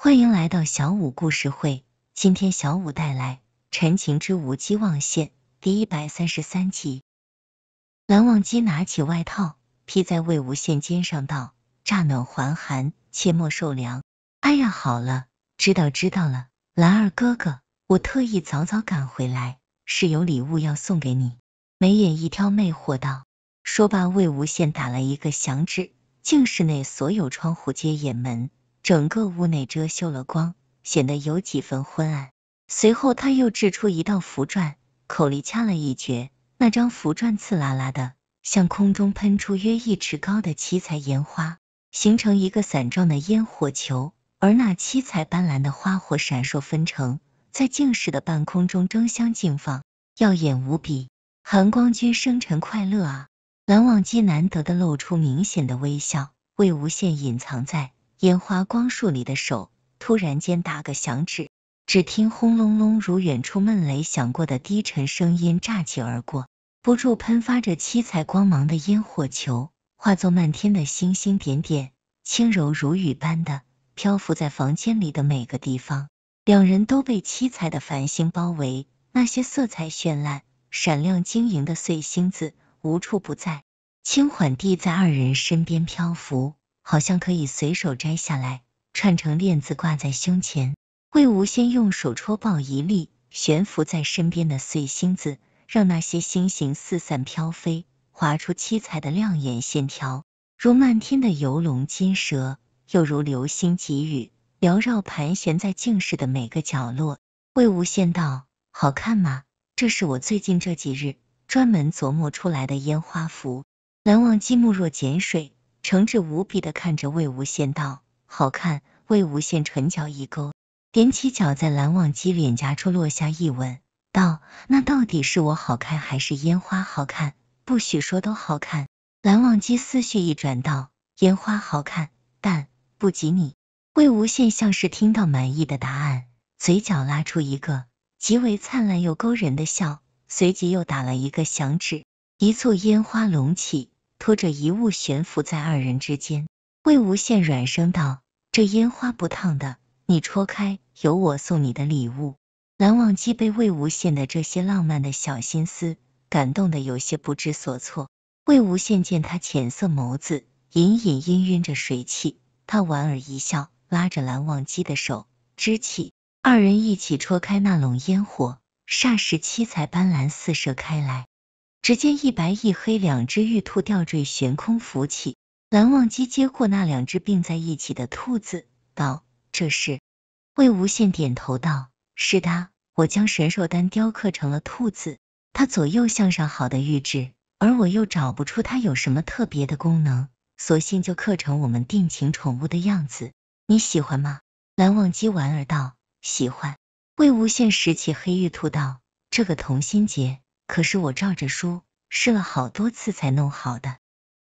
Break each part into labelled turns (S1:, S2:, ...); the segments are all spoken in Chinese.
S1: 欢迎来到小五故事会。今天小五带来《陈情之无极忘羡》第一百三十三集。蓝忘机拿起外套披在魏无羡肩上，道：“乍暖还寒，切莫受凉。”哎呀，好了，知道知道了，蓝二哥哥，我特意早早赶回来，是有礼物要送给你。眉眼一挑，魅惑道。说罢，魏无羡打了一个响指，竟室内所有窗户皆掩门。整个屋内遮羞了光，显得有几分昏暗。随后他又掷出一道符篆，口里掐了一诀，那张符篆刺啦啦的向空中喷出约一尺高的七彩烟花，形成一个伞状的烟火球，而那七彩斑斓的花火闪烁纷呈，在静室的半空中争相竞放，耀眼无比。含光君生辰快乐啊！蓝忘机难得的露出明显的微笑，魏无羡隐藏在。烟花光束里的手突然间打个响指，只听轰隆隆，如远处闷雷响过的低沉声音炸起而过。不住喷发着七彩光芒的烟火球，化作漫天的星星点点，轻柔如雨般的漂浮在房间里的每个地方。两人都被七彩的繁星包围，那些色彩绚烂、闪亮晶莹的碎星子无处不在，轻缓地在二人身边漂浮。好像可以随手摘下来，串成链子挂在胸前。魏无羡用手戳爆一粒悬浮在身边的碎星子，让那些星星四散飘飞，划出七彩的亮眼线条，如漫天的游龙金蛇，又如流星急雨，缭绕盘旋在镜室的每个角落。魏无羡道：“好看吗？这是我最近这几日专门琢磨出来的烟花符。”蓝忘机目若碱水。诚挚无比的看着魏无羡道：“好看。”魏无羡唇角一勾，踮起脚在蓝忘机脸颊处落下一吻，道：“那到底是我好看，还是烟花好看？不许说都好看。”蓝忘机思绪一转，道：“烟花好看，但不及你。”魏无羡像是听到满意的答案，嘴角拉出一个极为灿烂又勾人的笑，随即又打了一个响指，一簇烟花隆起。拖着遗物悬浮在二人之间，魏无羡软声道：“这烟花不烫的，你戳开，有我送你的礼物。”蓝忘机被魏无羡的这些浪漫的小心思感动的有些不知所措。魏无羡见他浅色眸子隐隐氤氲着水汽，他莞尔一笑，拉着蓝忘机的手，支起，二人一起戳开那笼烟火，霎时七彩斑斓四射开来。只见一白一黑两只玉兔吊坠悬空浮起，蓝忘机接过那两只并在一起的兔子，道：“这是。”魏无羡点头道：“是的，我将神兽丹雕刻成了兔子，它左右向上好的玉质，而我又找不出它有什么特别的功能，索性就刻成我们定情宠物的样子。你喜欢吗？”蓝忘机莞尔道：“喜欢。”魏无羡拾起黑玉兔道：“这个同心结。”可是我照着书试了好多次才弄好的，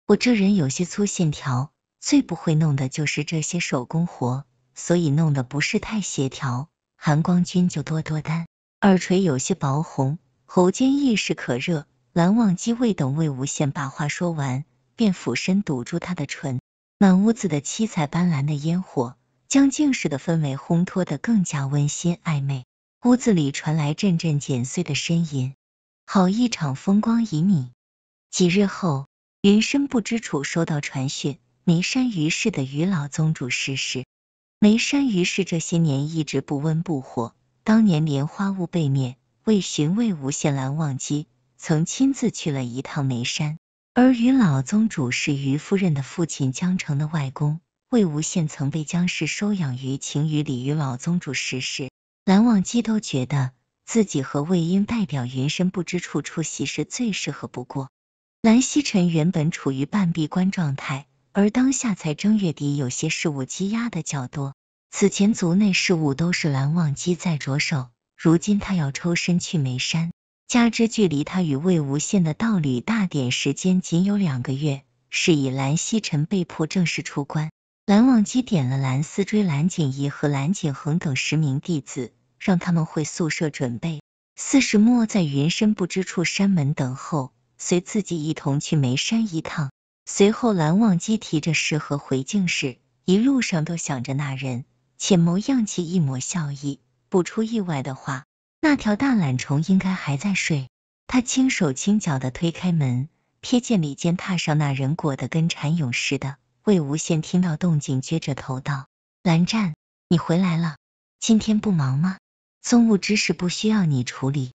S1: 我这人有些粗线条，最不会弄的就是这些手工活，所以弄得不是太协调。韩光君就多多担。耳垂有些薄红，喉间亦是可热。蓝忘机未等魏无羡把话说完，便俯身堵住他的唇。满屋子的七彩斑斓的烟火，将静室的氛围烘托得更加温馨暧昧。屋子里传来阵阵剪碎的呻吟。好一场风光旖旎。几日后，云深不知处收到传讯，眉山余氏的余老宗主逝世。眉山余氏这些年一直不温不火，当年莲花坞被灭，为寻魏无羡、蓝忘机，曾亲自去了一趟眉山。而余老宗主是余夫人的父亲，江城的外公。魏无羡曾被江氏收养于晴雨里，余老宗主逝世，蓝忘机都觉得。自己和魏婴代表云深不知处出席是最适合不过。蓝曦臣原本处于半闭关状态，而当下才正月底，有些事务积压的较多。此前族内事务都是蓝忘机在着手，如今他要抽身去眉山，加之距离他与魏无羡的道侣大典时间仅有两个月，是以蓝曦臣被迫正式出关。蓝忘机点了蓝思追、蓝景仪和蓝景恒等十名弟子。让他们回宿舍准备。四是末在云深不知处山门等候，随自己一同去眉山一趟。随后，蓝忘机提着石盒回静室，一路上都想着那人，浅眸漾起一抹笑意。不出意外的话，那条大懒虫应该还在睡。他轻手轻脚地推开门，瞥见里间踏上那人裹得跟蚕蛹似的。魏无羡听到动静，撅着头道：“蓝湛，你回来了？今天不忙吗？”宗务之事不需要你处理。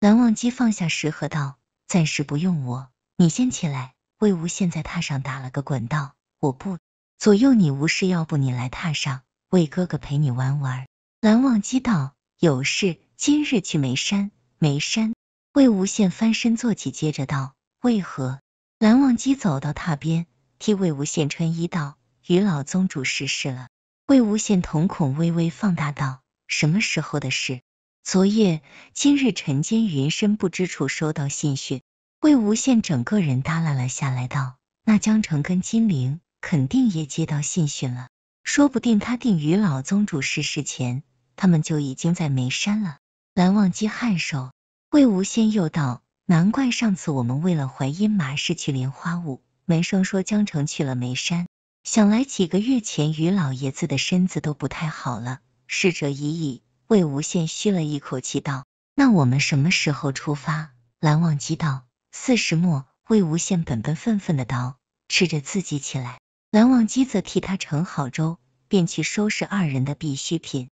S1: 蓝忘机放下石盒道：“暂时不用我，你先起来。”魏无羡在榻上打了个滚道：“我不。”左右你无事，要不你来榻上，魏哥哥陪你玩玩。蓝忘机道：“有事，今日去眉山。”眉山。魏无羡翻身坐起，接着道：“为何？”蓝忘机走到榻边，替魏无羡穿衣道：“与老宗主失事了。”魏无羡瞳孔微微放大道。什么时候的事？昨夜、今日晨间，云深不知处收到信讯。魏无羡整个人耷拉了下来，道：“那江城跟金陵肯定也接到信讯了，说不定他定于老宗主逝世前，他们就已经在眉山了。”蓝忘机颔首，魏无羡又道：“难怪上次我们为了淮阴麻氏去莲花坞，门生说江城去了眉山，想来几个月前于老爷子的身子都不太好了。”逝者已矣。魏无羡吁了一口气，道：“那我们什么时候出发？”蓝忘机道：“四十末。”魏无羡本本分分的道：“吃着自己起来。”蓝忘机则替他盛好粥，便去收拾二人的必需品。